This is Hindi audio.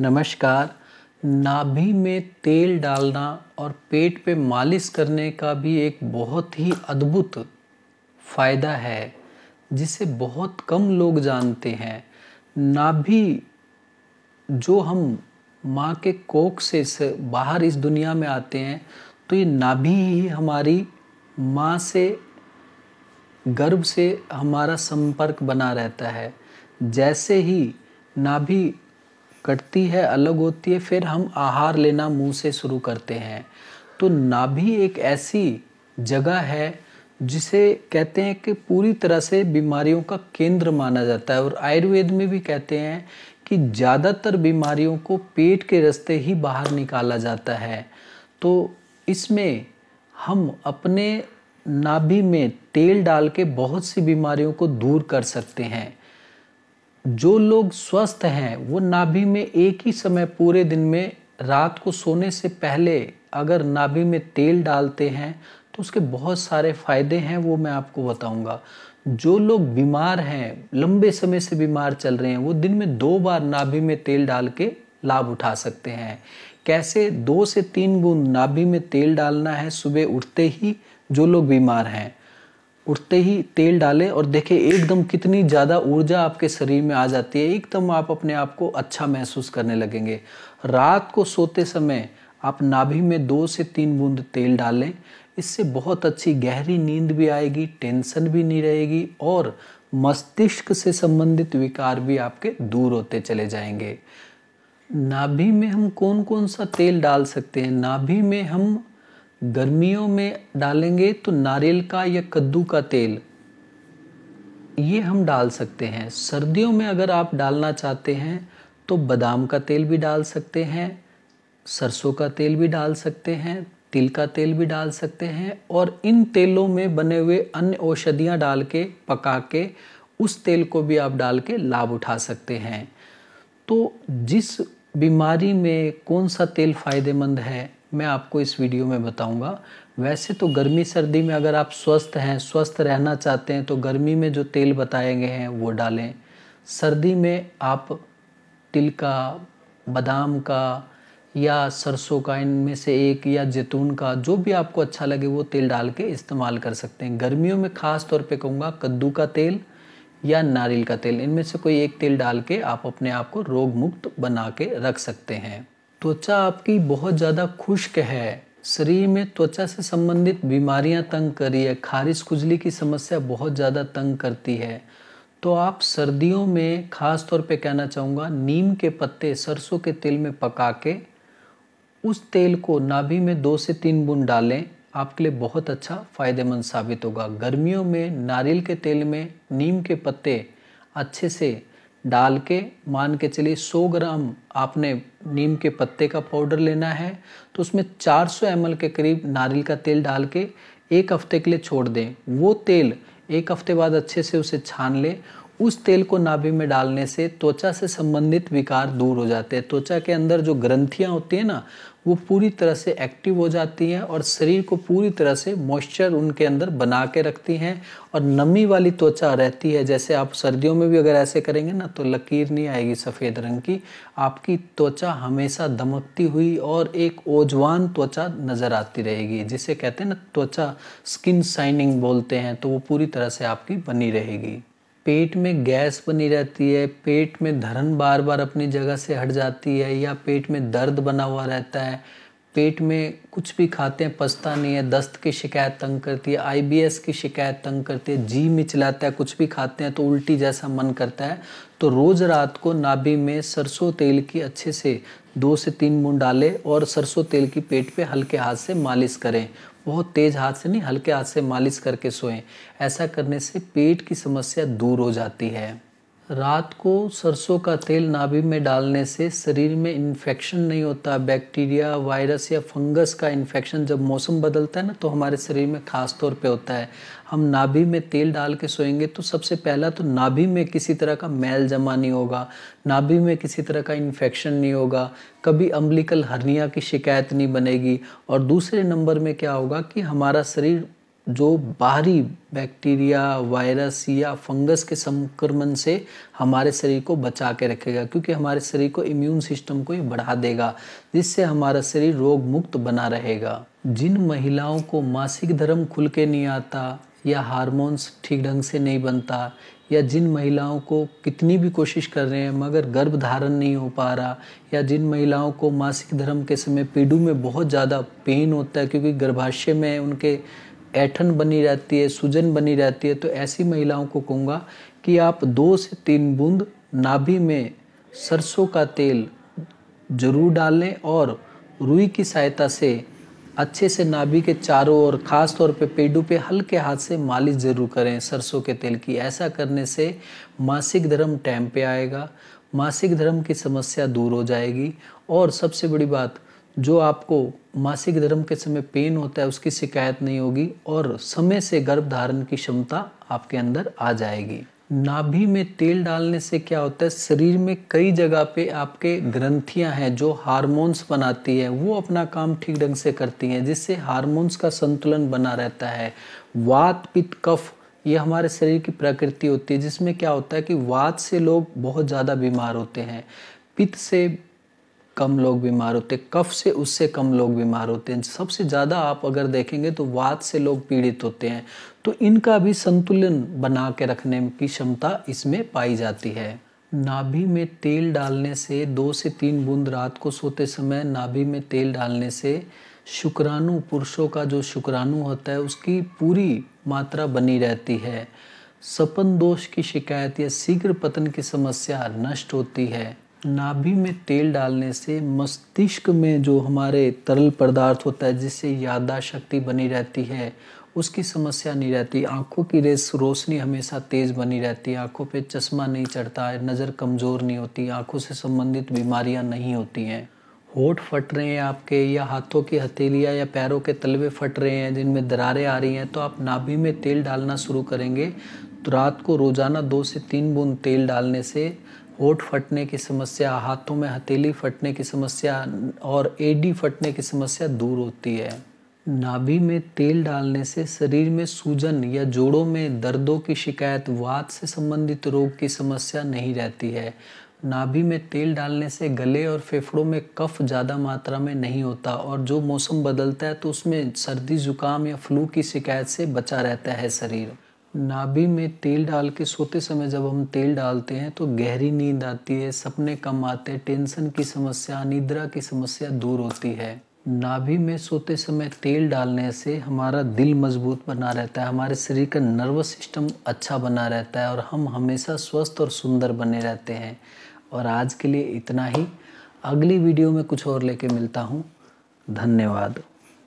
नमस्कार नाभि में तेल डालना और पेट पे मालिश करने का भी एक बहुत ही अद्भुत फ़ायदा है जिसे बहुत कम लोग जानते हैं नाभि जो हम माँ के कोख से बाहर इस दुनिया में आते हैं तो ये नाभि ही हमारी माँ से गर्भ से हमारा संपर्क बना रहता है जैसे ही नाभि कटती है अलग होती है फिर हम आहार लेना मुंह से शुरू करते हैं तो नाभि एक ऐसी जगह है जिसे कहते हैं कि पूरी तरह से बीमारियों का केंद्र माना जाता है और आयुर्वेद में भी कहते हैं कि ज़्यादातर बीमारियों को पेट के रास्ते ही बाहर निकाला जाता है तो इसमें हम अपने नाभि में तेल डाल के बहुत सी बीमारियों को दूर कर सकते हैं जो लोग स्वस्थ हैं वो नाभि में एक ही समय पूरे दिन में रात को सोने से पहले अगर नाभि में तेल डालते हैं तो उसके बहुत सारे फायदे हैं वो मैं आपको बताऊंगा जो लोग बीमार हैं लंबे समय से बीमार चल रहे हैं वो दिन में दो बार नाभि में तेल डाल के लाभ उठा सकते हैं कैसे दो से तीन बूंद नाभि में तेल डालना है सुबह उठते ही जो लोग बीमार हैं उठते ही तेल डालें और देखें एकदम कितनी ज़्यादा ऊर्जा आपके शरीर में आ जाती है एकदम आप अपने आप को अच्छा महसूस करने लगेंगे रात को सोते समय आप नाभि में दो से तीन बूंद तेल डालें इससे बहुत अच्छी गहरी नींद भी आएगी टेंशन भी नहीं रहेगी और मस्तिष्क से संबंधित विकार भी आपके दूर होते चले जाएंगे नाभि में हम कौन कौन सा तेल डाल सकते हैं नाभि में हम गर्मियों में डालेंगे तो नारियल का या कद्दू का तेल ये हम डाल सकते हैं सर्दियों में अगर आप डालना चाहते हैं तो बादाम का तेल भी डाल सकते हैं सरसों का तेल भी डाल सकते हैं तिल का तेल भी डाल सकते हैं और इन तेलों में बने हुए अन्य औषधियाँ डाल के पका के उस तेल को भी आप डाल के लाभ उठा सकते हैं तो जिस बीमारी में कौन सा तेल फायदेमंद है मैं आपको इस वीडियो में बताऊंगा वैसे तो गर्मी सर्दी में अगर आप स्वस्थ हैं स्वस्थ रहना चाहते हैं तो गर्मी में जो तेल बताए गए हैं वो डालें सर्दी में आप तिल का बादाम का या सरसों का इनमें से एक या जैतून का जो भी आपको अच्छा लगे वो तेल डाल के इस्तेमाल कर सकते हैं गर्मियों में ख़ास तौर पे कहूँगा कद्दू का तेल या नारियल का तेल इनमें से कोई एक तेल डाल के आप अपने आप को रोग मुक्त बना के रख सकते हैं त्वचा आपकी बहुत ज़्यादा खुश्क है शरीर में त्वचा से संबंधित बीमारियां तंग करी है खारिश खुजली की समस्या बहुत ज़्यादा तंग करती है तो आप सर्दियों में ख़ास तौर पे कहना चाहूँगा नीम के पत्ते सरसों के तेल में पका के उस तेल को नाभि में दो से तीन बूंद डालें आपके लिए बहुत अच्छा फ़ायदेमंद साबित होगा गर्मियों में नारियल के तेल में नीम के पत्ते अच्छे से डाल के मान के चलिए 100 ग्राम आपने नीम के पत्ते का पाउडर लेना है तो उसमें 400 सौ के करीब नारियल का तेल डाल के एक हफ्ते के लिए छोड़ दें वो तेल एक हफ्ते बाद अच्छे से उसे छान लें उस तेल को नाभि में डालने से त्वचा से संबंधित विकार दूर हो जाते हैं त्वचा के अंदर जो ग्रंथियाँ होती हैं ना वो पूरी तरह से एक्टिव हो जाती हैं और शरीर को पूरी तरह से मॉइस्चर उनके अंदर बना के रखती हैं और नमी वाली त्वचा रहती है जैसे आप सर्दियों में भी अगर ऐसे करेंगे ना तो लकीर नहीं आएगी सफ़ेद रंग की आपकी त्वचा हमेशा दमकती हुई और एक ओजवान त्वचा नज़र आती रहेगी जिसे कहते हैं ना त्वचा स्किन शाइनिंग बोलते हैं तो वो पूरी तरह से आपकी बनी रहेगी पेट में गैस बनी रहती है पेट में धरन बार बार अपनी जगह से हट जाती है या पेट में दर्द बना हुआ रहता है पेट में कुछ भी खाते हैं पछता नहीं है दस्त की शिकायत तंग करती है आईबीएस की शिकायत तंग करती है जी मिचलाता है कुछ भी खाते हैं तो उल्टी जैसा मन करता है तो रोज़ रात को नाभि में सरसों तेल की अच्छे से दो से तीन बूंद डालें और सरसों तेल की पेट पे हल्के हाथ से मालिश करें बहुत तेज़ हाथ से नहीं हल्के हाथ से मालिश करके सोएं ऐसा करने से पेट की समस्या दूर हो जाती है रात को सरसों का तेल नाभि में डालने से शरीर में इन्फेक्शन नहीं होता बैक्टीरिया वायरस या फंगस का इन्फेक्शन जब मौसम बदलता है ना तो हमारे शरीर में ख़ास तौर पे होता है हम नाभि में तेल डाल के सोएंगे तो सबसे पहला तो नाभि में किसी तरह का मैल जमा नहीं होगा नाभि में किसी तरह का इन्फेक्शन नहीं होगा कभी अम्बलिकल हर्निया की शिकायत नहीं बनेगी और दूसरे नंबर में क्या होगा कि हमारा शरीर जो बाहरी बैक्टीरिया वायरस या फंगस के संक्रमण से हमारे शरीर को बचा के रखेगा क्योंकि हमारे शरीर को इम्यून सिस्टम को ही बढ़ा देगा जिससे हमारा शरीर रोग मुक्त बना रहेगा जिन महिलाओं को मासिक धर्म खुल के नहीं आता या हार्मोन्स ठीक ढंग से नहीं बनता या जिन महिलाओं को कितनी भी कोशिश कर रहे हैं मगर गर्भ धारण नहीं हो पा रहा या जिन महिलाओं को मासिक धर्म के समय पीडू में बहुत ज़्यादा पेन होता है क्योंकि गर्भाशय में उनके ऐठन बनी रहती है सूजन बनी रहती है तो ऐसी महिलाओं को कहूँगा कि आप दो से तीन बूंद नाभि में सरसों का तेल जरूर डालें और रुई की सहायता से अच्छे से नाभि के चारों ओर खास तौर पे पेडू पे हल्के हाथ से मालिश जरूर करें सरसों के तेल की ऐसा करने से मासिक धर्म टाइम पे आएगा मासिक धर्म की समस्या दूर हो जाएगी और सबसे बड़ी बात जो आपको मासिक धर्म के समय पेन होता है उसकी शिकायत नहीं होगी और समय से गर्भ धारण की क्षमता आपके अंदर आ जाएगी नाभि में तेल डालने से क्या होता है शरीर में कई जगह पे आपके ग्रंथियां हैं जो हार्मोन्स बनाती है वो अपना काम ठीक ढंग से करती हैं जिससे हार्मोन्स का संतुलन बना रहता है वात पित्त कफ ये हमारे शरीर की प्रकृति होती है जिसमें क्या होता है कि वात से लोग बहुत ज़्यादा बीमार होते हैं पित्त से कम लोग बीमार होते कफ से उससे कम लोग बीमार होते हैं सबसे ज़्यादा आप अगर देखेंगे तो वात से लोग पीड़ित होते हैं तो इनका भी संतुलन बना के रखने की क्षमता इसमें पाई जाती है नाभि में तेल डालने से दो से तीन बूंद रात को सोते समय नाभि में तेल डालने से शुक्राणु पुरुषों का जो शुक्राणु होता है उसकी पूरी मात्रा बनी रहती है सपन दोष की शिकायत या शीघ्र पतन की समस्या नष्ट होती है नाभि में तेल डालने से मस्तिष्क में जो हमारे तरल पदार्थ होता है जिससे यादा शक्ति बनी रहती है उसकी समस्या नहीं रहती आँखों की रेस रोशनी हमेशा तेज़ बनी रहती है आँखों पे चश्मा नहीं चढ़ता है नज़र कमज़ोर नहीं होती आँखों से संबंधित बीमारियाँ नहीं होती हैं होठ फट रहे हैं आपके या हाथों की हथेलियाँ या पैरों के तलवे फट रहे हैं जिनमें दरारें आ रही हैं तो आप नाभि में तेल डालना शुरू करेंगे तो रात को रोज़ाना दो से तीन बूंद तेल डालने से ओट फटने की समस्या हाथों में हथेली फटने की समस्या और एडी फटने की समस्या दूर होती है नाभि में तेल डालने से शरीर में सूजन या जोड़ों में दर्दों की शिकायत वात से संबंधित रोग की समस्या नहीं रहती है नाभि में तेल डालने से गले और फेफड़ों में कफ ज़्यादा मात्रा में नहीं होता और जो मौसम बदलता है तो उसमें सर्दी जुकाम या फ्लू की शिकायत से बचा रहता है शरीर नाभि में तेल डाल के सोते समय जब हम तेल डालते हैं तो गहरी नींद आती है सपने कम आते हैं टेंशन की समस्या निद्रा की समस्या दूर होती है नाभि में सोते समय तेल डालने से हमारा दिल मजबूत बना रहता है हमारे शरीर का नर्वस सिस्टम अच्छा बना रहता है और हम हमेशा स्वस्थ और सुंदर बने रहते हैं और आज के लिए इतना ही अगली वीडियो में कुछ और लेके मिलता हूँ धन्यवाद